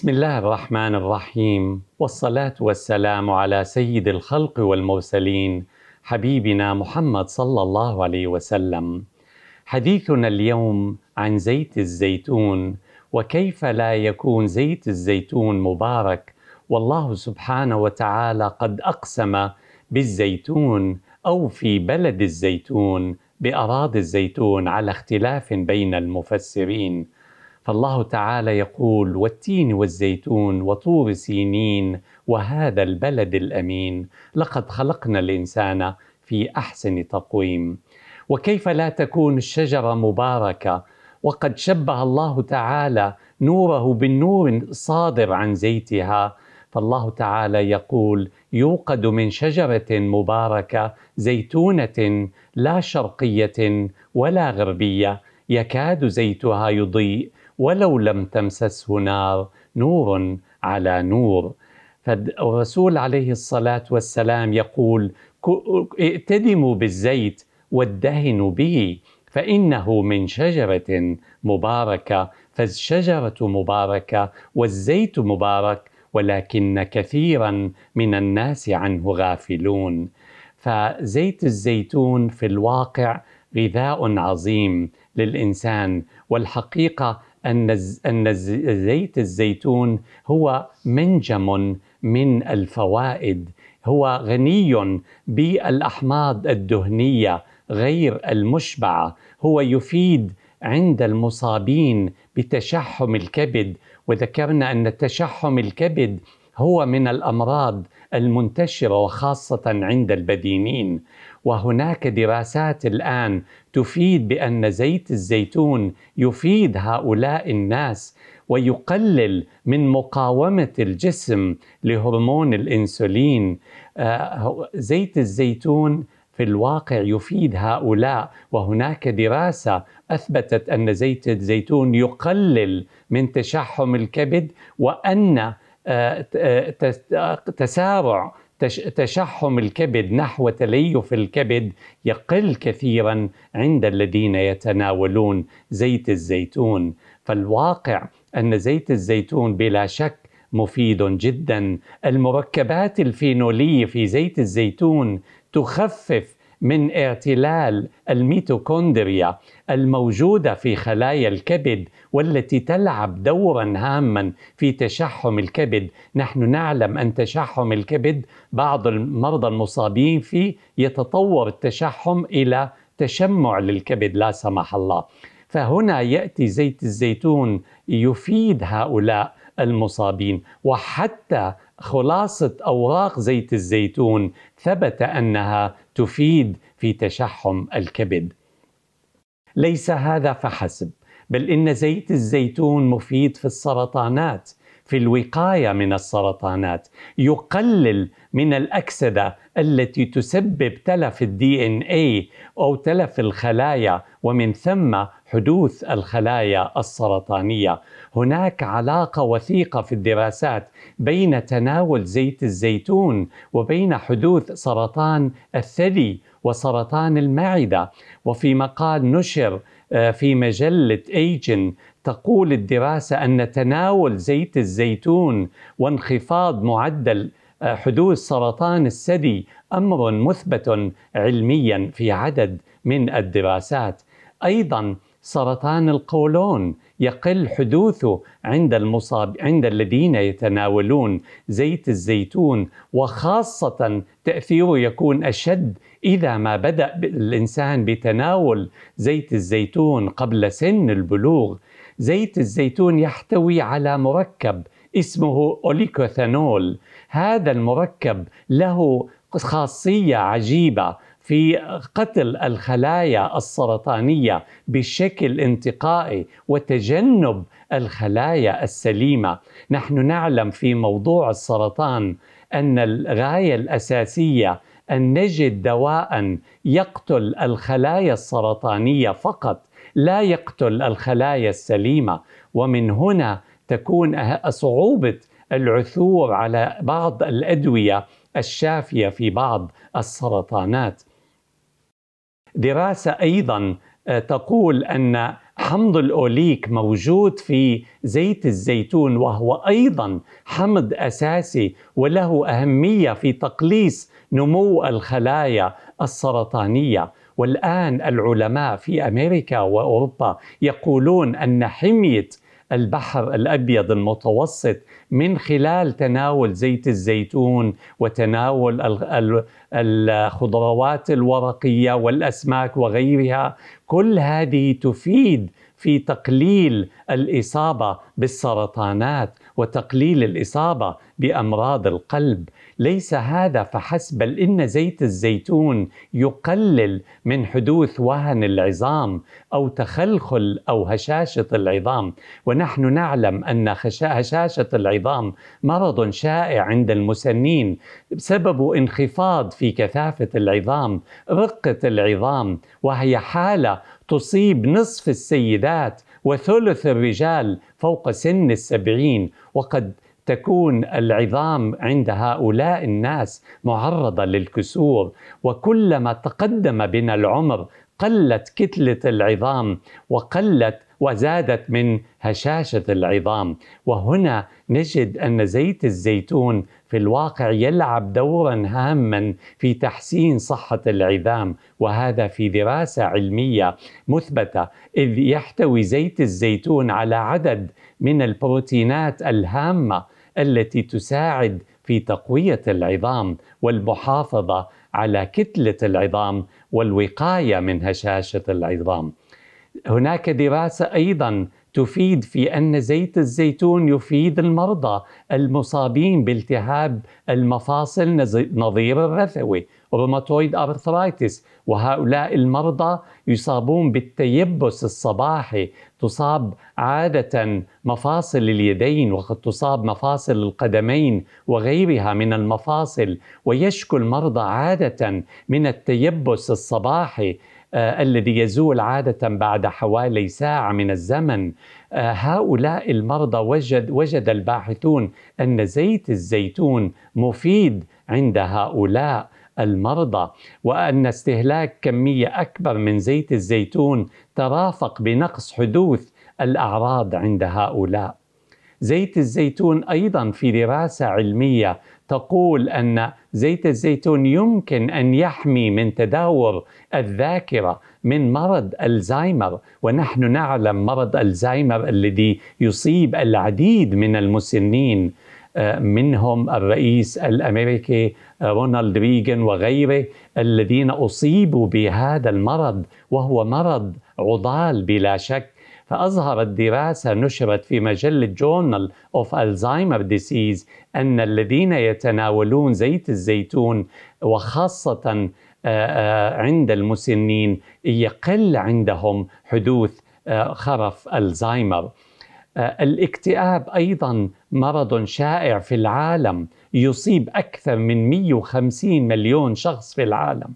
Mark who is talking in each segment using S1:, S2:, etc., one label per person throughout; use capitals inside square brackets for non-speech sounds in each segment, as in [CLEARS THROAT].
S1: بسم الله الرحمن الرحيم والصلاة والسلام على سيد الخلق والمرسلين حبيبنا محمد صلى الله عليه وسلم. حديثنا اليوم عن زيت الزيتون وكيف لا يكون زيت الزيتون مبارك والله سبحانه وتعالى قد اقسم بالزيتون او في بلد الزيتون باراضي الزيتون على اختلاف بين المفسرين. فالله تعالى يقول والتين والزيتون وطور سينين وهذا البلد الامين لقد خلقنا الانسان في احسن تقويم وكيف لا تكون الشجره مباركه وقد شبه الله تعالى نوره بالنور صادر عن زيتها فالله تعالى يقول يوقد من شجره مباركه زيتونه لا شرقيه ولا غربيه يكاد زيتها يضيء ولو لم تمسسه نار نور على نور فالرسول عليه الصلاه والسلام يقول ائتدموا بالزيت وادهنوا به فانه من شجره مباركه فالشجره مباركه والزيت مبارك ولكن كثيرا من الناس عنه غافلون فزيت الزيتون في الواقع غذاء عظيم للانسان والحقيقه أن أن زيت الزيتون هو منجم من الفوائد هو غني بالأحماض الدهنية غير المشبعة هو يفيد عند المصابين بتشحم الكبد وذكرنا أن تشحم الكبد هو من الأمراض المنتشرة وخاصة عند البدينين وهناك دراسات الآن تفيد بأن زيت الزيتون يفيد هؤلاء الناس ويقلل من مقاومة الجسم لهرمون الإنسولين آه، زيت الزيتون في الواقع يفيد هؤلاء وهناك دراسة أثبتت أن زيت الزيتون يقلل من تشحم الكبد وأن آه، آه، تسارع تشحم الكبد نحو تليف الكبد يقل كثيرا عند الذين يتناولون زيت الزيتون فالواقع ان زيت الزيتون بلا شك مفيد جدا المركبات الفينوليه في زيت الزيتون تخفف من اعتلال الميتوكوندريا الموجوده في خلايا الكبد والتي تلعب دورا هاما في تشحم الكبد، نحن نعلم ان تشحم الكبد بعض المرضى المصابين فيه يتطور التشحم الى تشمع للكبد لا سمح الله. فهنا ياتي زيت الزيتون يفيد هؤلاء المصابين وحتى خلاصة أوراق زيت الزيتون ثبت أنها تفيد في تشحم الكبد. ليس هذا فحسب، بل إن زيت الزيتون مفيد في السرطانات في الوقايه من السرطانات يقلل من الاكسده التي تسبب تلف الدي ان اي او تلف الخلايا ومن ثم حدوث الخلايا السرطانيه هناك علاقه وثيقه في الدراسات بين تناول زيت الزيتون وبين حدوث سرطان الثدي وسرطان المعده وفي مقال نشر آه، في مجله ايجن تقول الدراسه ان تناول زيت الزيتون وانخفاض معدل آه، حدوث سرطان الثدي امر مثبت علميا في عدد من الدراسات ايضا سرطان القولون يقل حدوثه عند المصاب عند الذين يتناولون زيت الزيتون وخاصة تأثيره يكون أشد إذا ما بدأ الإنسان بتناول زيت الزيتون قبل سن البلوغ زيت الزيتون يحتوي على مركب اسمه أوليكوثانول هذا المركب له خاصية عجيبة في قتل الخلايا السرطانية بشكل انتقائي وتجنب الخلايا السليمة نحن نعلم في موضوع السرطان أن الغاية الأساسية أن نجد دواء يقتل الخلايا السرطانية فقط لا يقتل الخلايا السليمه ومن هنا تكون أه- صعوبه العثور على بعض الادويه الشافيه في بعض السرطانات دراسه ايضا أه، تقول ان حمض الاوليك موجود في زيت الزيتون وهو ايضا حمض اساسي وله اهميه في تقليص نمو الخلايا السرطانيه والآن العلماء في أمريكا وأوروبا يقولون أن حمية البحر الابيض المتوسط من خلال تناول زيت الزيتون وتناول الخضروات الورقيه والاسماك وغيرها كل هذه تفيد في تقليل الاصابه بالسرطانات وتقليل الاصابه بامراض القلب ليس هذا فحسب بل ان زيت الزيتون يقلل من حدوث وهن العظام او تخلخل او هشاشه العظام ونحن نعلم ان هشاشه العظام مرض شائع عند المسنين سبب انخفاض في كثافه العظام رقه العظام وهي حاله تصيب نصف السيدات وثلث الرجال فوق سن السبعين وقد تكون العظام عند هؤلاء الناس معرضه للكسور وكلما تقدم بنا العمر قلت كتله العظام وقلت وزادت من هشاشه العظام وهنا نجد ان زيت الزيتون في الواقع يلعب دورا هاما في تحسين صحه العظام وهذا في دراسه علميه مثبته اذ يحتوي زيت الزيتون على عدد من البروتينات الهامه التي تساعد في تقويه العظام والمحافظه على كتله العظام والوقايه من هشاشه العظام. هناك دراسه ايضا تفيد في ان زيت الزيتون يفيد المرضى المصابين بالتهاب المفاصل نظير الرثوي روماتويد ارثرايتس وهؤلاء المرضى يصابون بالتيبس الصباحي تصاب عاده مفاصل اليدين وقد تصاب مفاصل القدمين وغيرها من المفاصل ويشكو المرضى عاده من التيبس الصباحي آه، الذي يزول عادة بعد حوالي ساعة من الزمن آه، هؤلاء المرضى وجد, وجد الباحثون أن زيت الزيتون مفيد عند هؤلاء المرضى وأن استهلاك كمية أكبر من زيت الزيتون ترافق بنقص حدوث الأعراض عند هؤلاء زيت الزيتون ايضا في دراسه علميه تقول ان زيت الزيتون يمكن ان يحمي من تدهور الذاكره من مرض الزهايمر ونحن نعلم مرض الزهايمر الذي يصيب العديد من المسنين آه، منهم الرئيس الامريكي آه، رونالد ريغن وغيره الذين اصيبوا بهذا المرض وهو مرض عضال بلا شك فأظهرت دراسة نشرت في مجلة Journal of Alzheimer's Disease أن الذين يتناولون زيت الزيتون وخاصة آه، آه، عند المسنين يقل عندهم حدوث آه، خرف الزهايمر الاكتئاب ايضا مرض شائع في العالم يصيب اكثر من 150 مليون شخص في العالم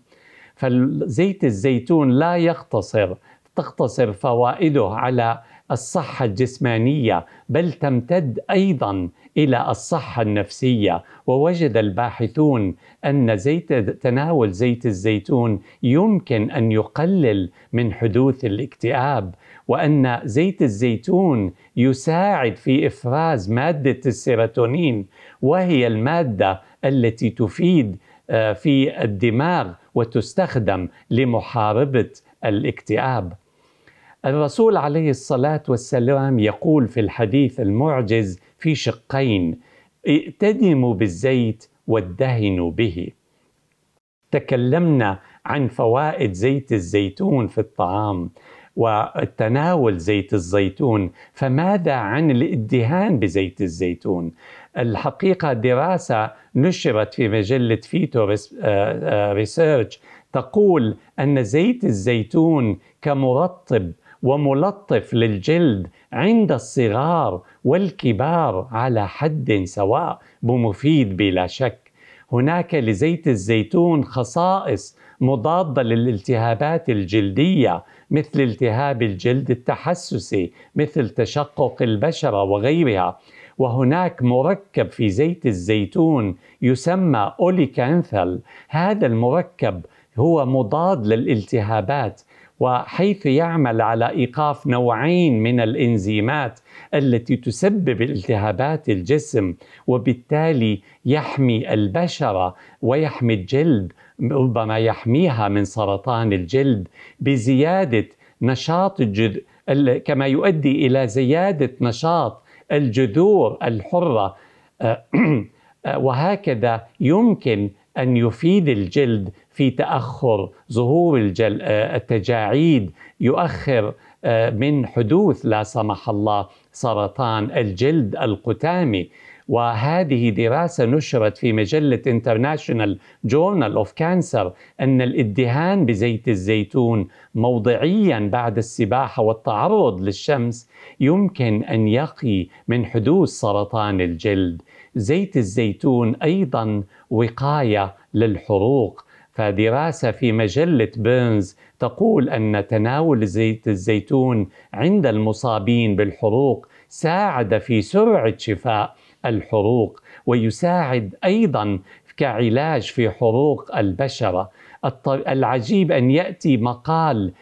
S1: فزيت الزيتون لا يقتصر تقتصر فوائده على الصحة الجسمانية بل تمتد أيضا إلى الصحة النفسية ووجد الباحثون أن زيت تناول زيت الزيتون يمكن أن يقلل من حدوث الاكتئاب وأن زيت الزيتون يساعد في إفراز مادة السيروتونين وهي المادة التي تفيد آه، في الدماغ وتستخدم لمحاربة الاكتئاب الرسول عليه الصلاة والسلام يقول في الحديث المعجز في شقين ائتدموا بالزيت وادهنوا به تكلمنا عن فوائد زيت الزيتون في الطعام وتناول زيت الزيتون فماذا عن الادهان بزيت الزيتون الحقيقة دراسة نشرت في مجلة فيتو آه، آه، ريسيرش تقول أن زيت الزيتون كمرطب وملطف للجلد عند الصغار والكبار على حد سواء بمفيد بلا شك هناك لزيت الزيتون خصائص مضاده للالتهابات الجلديه مثل التهاب الجلد التحسسي مثل تشقق البشره وغيرها وهناك مركب في زيت الزيتون يسمى اوليكانثل هذا المركب هو مضاد للالتهابات وحيث يعمل على ايقاف نوعين من الانزيمات التي تسبب التهابات الجسم وبالتالي يحمي البشره ويحمي الجلد ربما يحميها من سرطان الجلد بزياده نشاط الجذ كما يؤدي الى زياده نشاط الجذور الحره [CLEARS THROAT] وهكذا يمكن أن يفيد الجلد في تأخر ظهور الجل... آه، التجاعيد يؤخر آه، من حدوث لا سمح الله سرطان الجلد القتامي وهذه دراسة نشرت في مجلة International Journal of Cancer أن الادهان بزيت الزيتون موضعيا بعد السباحة والتعرض للشمس يمكن أن يقي من حدوث سرطان الجلد زيت الزيتون ايضا وقايه للحروق فدراسة في مجلة بيرنز تقول أن تناول زيت الزيتون عند المصابين بالحروق ساعد في سرعة شفاء الحروق ويساعد أيضا كعلاج في حروق البشرة العجيب أن يأتي مقال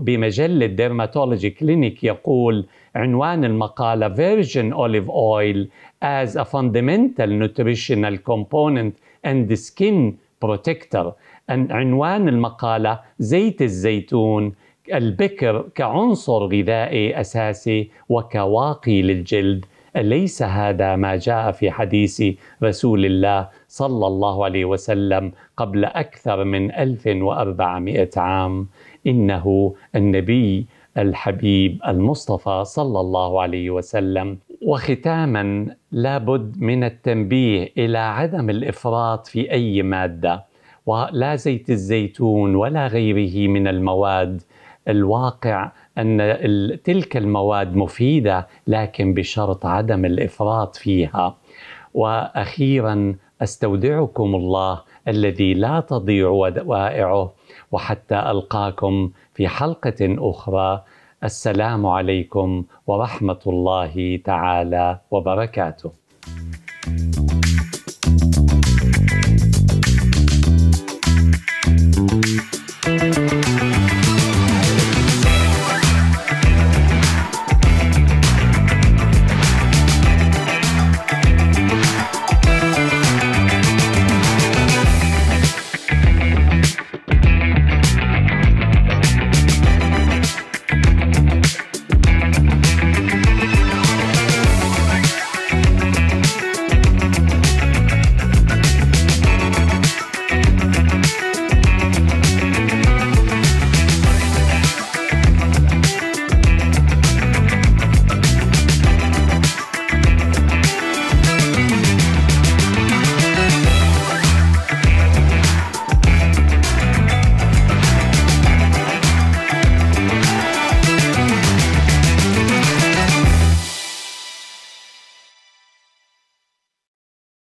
S1: بمجلة ديرماتولوجي كلينيك يقول عنوان المقالة Virgin Olive Oil as a Fundamental Nutritional Component and Skin Protector عنوان المقالة زيت الزيتون البكر كعنصر غذائي أساسي وكواقي للجلد أليس هذا ما جاء في حديث رسول الله صلى الله عليه وسلم قبل أكثر من 1400 عام إنه النبي الحبيب المصطفى صلى الله عليه وسلم وختاما لابد من التنبيه الى عدم الافراط في اي ماده ولا زيت الزيتون ولا غيره من المواد الواقع ان تلك المواد مفيده لكن بشرط عدم الافراط فيها واخيرا استودعكم الله الذي لا تضيع ودوائعه وحتى القاكم في حلقه اخرى السلام عليكم ورحمه الله تعالى وبركاته. thank you